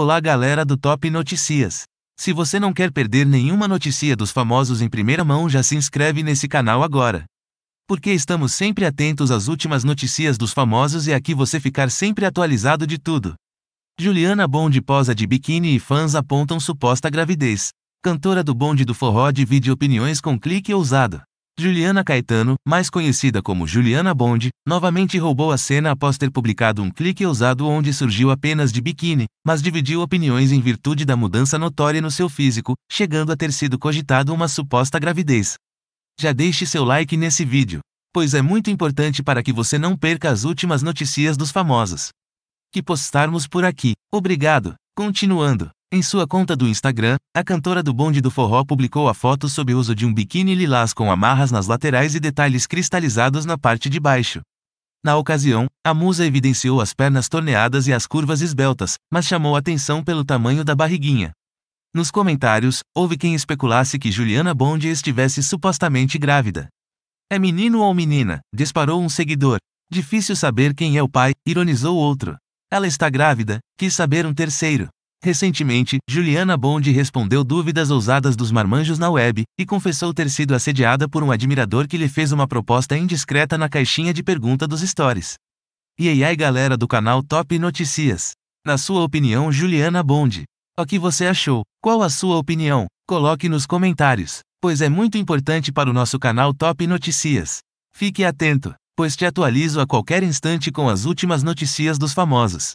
Olá galera do Top Notícias. Se você não quer perder nenhuma notícia dos famosos em primeira mão, já se inscreve nesse canal agora. Porque estamos sempre atentos às últimas notícias dos famosos e aqui você ficar sempre atualizado de tudo. Juliana Bonde posa de biquíni e fãs apontam suposta gravidez. Cantora do bonde do forró divide opiniões com clique ousado. Juliana Caetano, mais conhecida como Juliana Bond, novamente roubou a cena após ter publicado um clique ousado onde surgiu apenas de biquíni, mas dividiu opiniões em virtude da mudança notória no seu físico, chegando a ter sido cogitado uma suposta gravidez. Já deixe seu like nesse vídeo, pois é muito importante para que você não perca as últimas notícias dos famosos que postarmos por aqui. Obrigado. Continuando. Em sua conta do Instagram, a cantora do bonde do forró publicou a foto sob o uso de um biquíni lilás com amarras nas laterais e detalhes cristalizados na parte de baixo. Na ocasião, a musa evidenciou as pernas torneadas e as curvas esbeltas, mas chamou atenção pelo tamanho da barriguinha. Nos comentários, houve quem especulasse que Juliana Bond estivesse supostamente grávida. É menino ou menina? disparou um seguidor. Difícil saber quem é o pai, ironizou outro. Ela está grávida, quis saber um terceiro. Recentemente, Juliana Bond respondeu dúvidas ousadas dos marmanjos na web e confessou ter sido assediada por um admirador que lhe fez uma proposta indiscreta na caixinha de pergunta dos stories. E aí, aí galera do canal Top Notícias. Na sua opinião, Juliana Bond, o que você achou? Qual a sua opinião? Coloque nos comentários, pois é muito importante para o nosso canal Top Notícias. Fique atento, pois te atualizo a qualquer instante com as últimas notícias dos famosos.